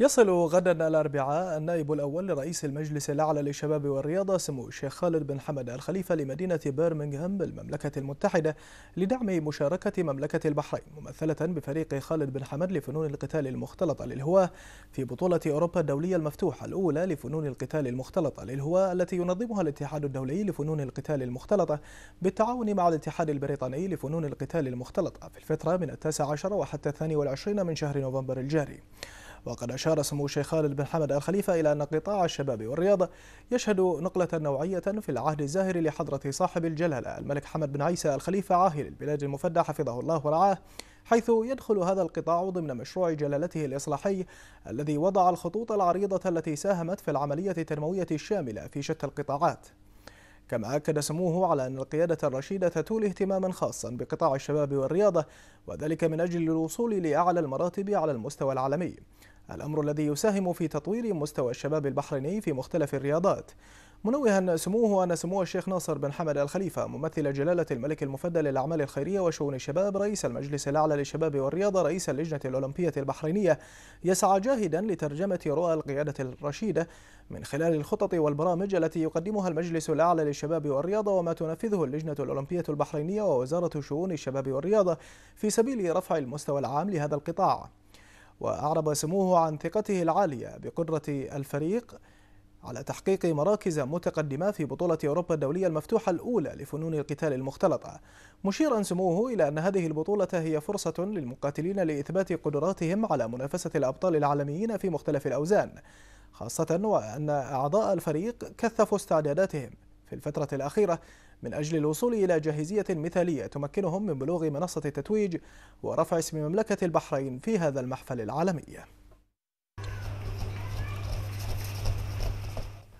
يصل غدا الأربعاء النائب الأول لرئيس المجلس الأعلى للشباب والرياضة سمو الشيخ خالد بن حمد الخليفة لمدينة بيرمنغهام بالمملكة المتحدة لدعم مشاركة مملكة البحرين ممثلة بفريق خالد بن حمد لفنون القتال المختلطة للهواة في بطولة أوروبا الدولية المفتوحة الأولى لفنون القتال المختلطة للهواة التي ينظمها الاتحاد الدولي لفنون القتال المختلطة بالتعاون مع الاتحاد البريطاني لفنون القتال المختلطة في الفترة من التاسع عشر وحتى الثاني والعشرين من شهر نوفمبر الجاري وقد أشار سمو الشيخ خالد بن حمد الخليفة إلى أن قطاع الشباب والرياضة يشهد نقلة نوعية في العهد الزاهر لحضرة صاحب الجلالة الملك حمد بن عيسى الخليفة عاهل البلاد المفدى حفظه الله ورعاه حيث يدخل هذا القطاع ضمن مشروع جلالته الإصلاحي الذي وضع الخطوط العريضة التي ساهمت في العملية التنموية الشاملة في شتى القطاعات كما أكد سموه على أن القيادة الرشيدة تولي اهتماما خاصا بقطاع الشباب والرياضة وذلك من أجل الوصول لأعلى المراتب على المستوى العالمي الأمر الذي يساهم في تطوير مستوى الشباب البحريني في مختلف الرياضات منوها سموه أن سمو الشيخ ناصر بن حمد الخليفة ممثل جلالة الملك المفدى للأعمال الخيرية وشؤون الشباب رئيس المجلس الأعلى للشباب والرياضة رئيس اللجنة الأولمبية البحرينية يسعى جاهدا لترجمة رؤى القيادة الرشيدة من خلال الخطط والبرامج التي يقدمها المجلس الأعلى للشباب والرياضة وما تنفذه اللجنة الأولمبية البحرينية ووزارة شؤون الشباب والرياضة في سبيل رفع المستوى العام لهذا القطاع وأعرب سموه عن ثقته العالية بقدرة الفريق على تحقيق مراكز متقدمة في بطولة أوروبا الدولية المفتوحة الأولى لفنون القتال المختلطة مشيرا سموه إلى أن هذه البطولة هي فرصة للمقاتلين لإثبات قدراتهم على منافسة الأبطال العالميين في مختلف الأوزان خاصة وأن أعضاء الفريق كثفوا استعداداتهم في الفترة الأخيرة من أجل الوصول إلى جاهزية مثالية تمكنهم من بلوغ منصة التتويج ورفع اسم مملكة البحرين في هذا المحفل العالمي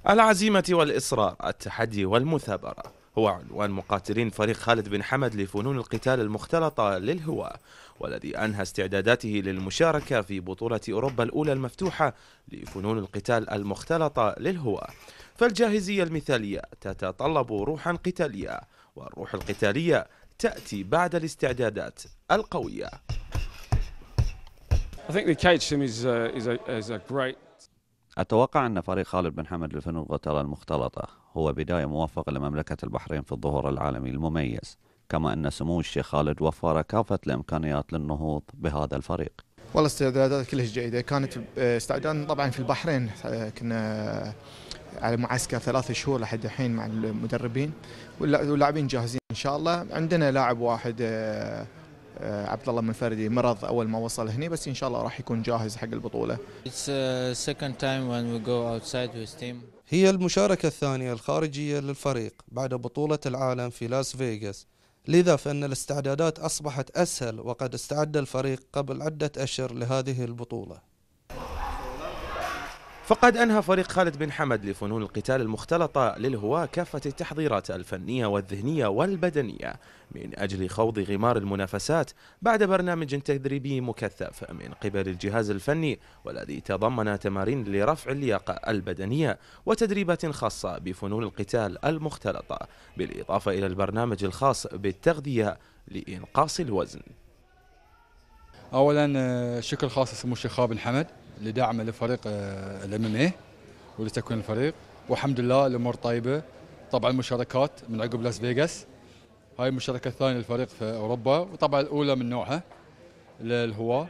العزيمة والإصرار التحدي والمثابرة هو عنوان مقاتلين فريق خالد بن حمد لفنون القتال المختلطة للهواء والذي أنهى استعداداته للمشاركة في بطولة أوروبا الأولى المفتوحة لفنون القتال المختلطة للهواء فالجاهزية المثالية تتطلب روحا قتالية والروح القتالية تأتي بعد الاستعدادات القوية I think the cage sim is a, uh, is a, is a great أتوقع أن فريق خالد بن حمد لفنون الغترة المختلطة هو بداية موفقة لمملكة البحرين في الظهور العالمي المميز كما أن سمو الشيخ خالد وفر كافة الإمكانيات للنهوض بهذا الفريق والله استعدادات كلش جيدة كانت استعدادنا طبعا في البحرين آه، كنا على معسكر ثلاث شهور لحد الحين مع المدربين واللاعبين جاهزين إن شاء الله عندنا لاعب واحد آه، آه، عبد الله المنفردي مرض اول ما وصل هنا بس ان شاء الله راح يكون جاهز حق البطوله. Uh, هي المشاركة الثانية الخارجية للفريق بعد بطولة العالم في لاس فيغاس لذا فإن الاستعدادات أصبحت أسهل وقد استعد الفريق قبل عدة أشهر لهذه البطولة فقد أنهى فريق خالد بن حمد لفنون القتال المختلطة للهواة كافة التحضيرات الفنية والذهنية والبدنية من أجل خوض غمار المنافسات بعد برنامج تدريبي مكثف من قبل الجهاز الفني والذي تضمن تمارين لرفع اللياقة البدنية وتدريبات خاصة بفنون القتال المختلطة بالإضافة إلى البرنامج الخاص بالتغذية لإنقاص الوزن أولا آه، شكر خاص سمو الشيخ خالد بن حمد لدعم لفريق آه، الام ام اي ولتكوين الفريق والحمد لله الامور طيبه طبعا مشاركات من عقب لاس فيغاس هاي المشاركه الثانيه للفريق في اوروبا وطبعا الاولى من نوعها للهواة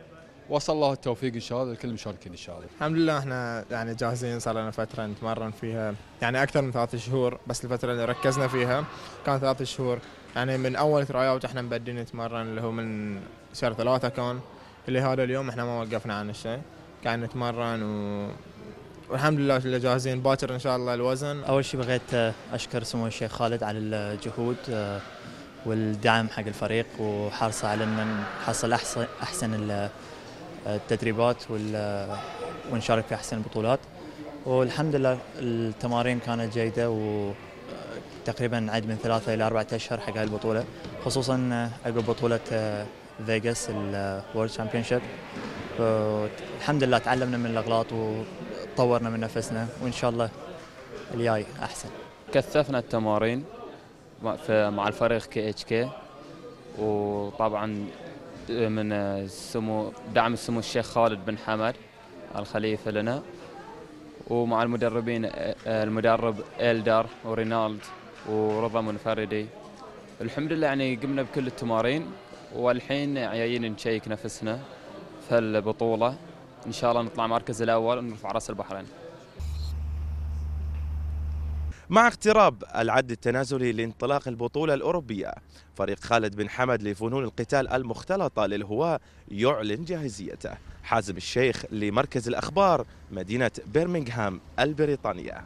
وصل الله التوفيق ان شاء الله لكل المشاركين ان شاء الله. الحمد لله احنا يعني جاهزين صار لنا فتره نتمرن فيها يعني اكثر من ثلاث شهور بس الفتره اللي ركزنا فيها كان ثلاث شهور يعني من اول تراي اوت احنا مبدين نتمرن اللي هو من شهر ثلاثه كان اللي هذا اليوم احنا ما وقفنا عن الشيء قاعد نتمرن و... والحمد لله جاهزين باكر ان شاء الله الوزن اول شيء بغيت اشكر سمو الشيخ خالد على الجهود آه، والدعم حق الفريق وحرصه على ان نحصل احسن احسن التدريبات ونشارك في احسن البطولات والحمد لله التمارين كانت جيده و آه، تقريبا عد من ثلاثة إلى أربعة أشهر حق هاي البطولة خصوصا عقب بطولة آه، فيغاس الورد شامبيونشيب الحمد لله تعلمنا من الاغلاط وطورنا من نفسنا وان شاء الله الجاي احسن كثفنا التمارين مع الفريق كي اتش كي وطبعا من سمو دعم سمو الشيخ خالد بن حمد الخليفه لنا ومع المدربين المدرب الدار ورينالد ورضا منفردي الحمد لله يعني قمنا بكل التمارين والحين جايين نشيك نفسنا في البطولة إن شاء الله نطلع مركز الأول ونرفع رأس البحرين مع اقتراب العد التنازلي لانطلاق البطولة الأوروبية فريق خالد بن حمد لفنون القتال المختلطة للهواة يعلن جاهزيته حازم الشيخ لمركز الأخبار مدينة برمنغهام البريطانية